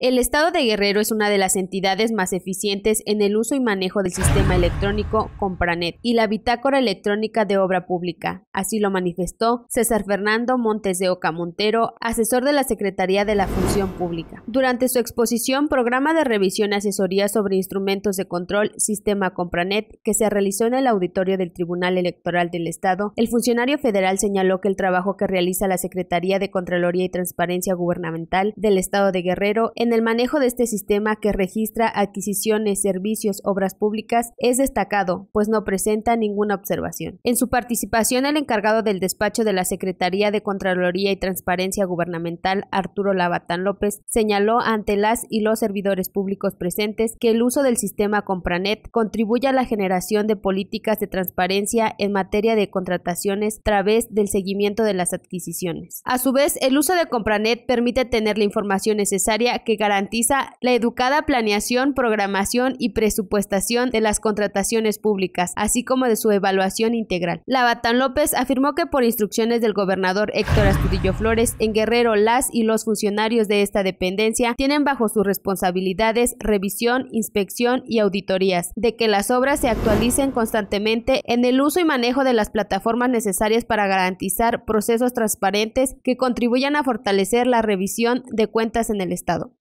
El Estado de Guerrero es una de las entidades más eficientes en el uso y manejo del sistema electrónico Compranet y la Bitácora Electrónica de Obra Pública. Así lo manifestó César Fernando Montes de Oca Montero, asesor de la Secretaría de la Función Pública. Durante su exposición, programa de revisión y asesoría sobre instrumentos de control Sistema Compranet, que se realizó en el auditorio del Tribunal Electoral del Estado, el funcionario federal señaló que el trabajo que realiza la Secretaría de Contraloría y Transparencia Gubernamental del Estado de Guerrero en el manejo de este sistema que registra adquisiciones, servicios, obras públicas, es destacado, pues no presenta ninguna observación. En su participación, el encargado del despacho de la Secretaría de Contraloría y Transparencia Gubernamental, Arturo Labatán López, señaló ante las y los servidores públicos presentes que el uso del sistema Compranet contribuye a la generación de políticas de transparencia en materia de contrataciones a través del seguimiento de las adquisiciones. A su vez, el uso de Compranet permite tener la información necesaria que garantiza la educada planeación, programación y presupuestación de las contrataciones públicas, así como de su evaluación integral. Batán López afirmó que por instrucciones del gobernador Héctor Astudillo Flores, en Guerrero las y los funcionarios de esta dependencia tienen bajo sus responsabilidades revisión, inspección y auditorías, de que las obras se actualicen constantemente en el uso y manejo de las plataformas necesarias para garantizar procesos transparentes que contribuyan a fortalecer la revisión de cuentas en el Estado.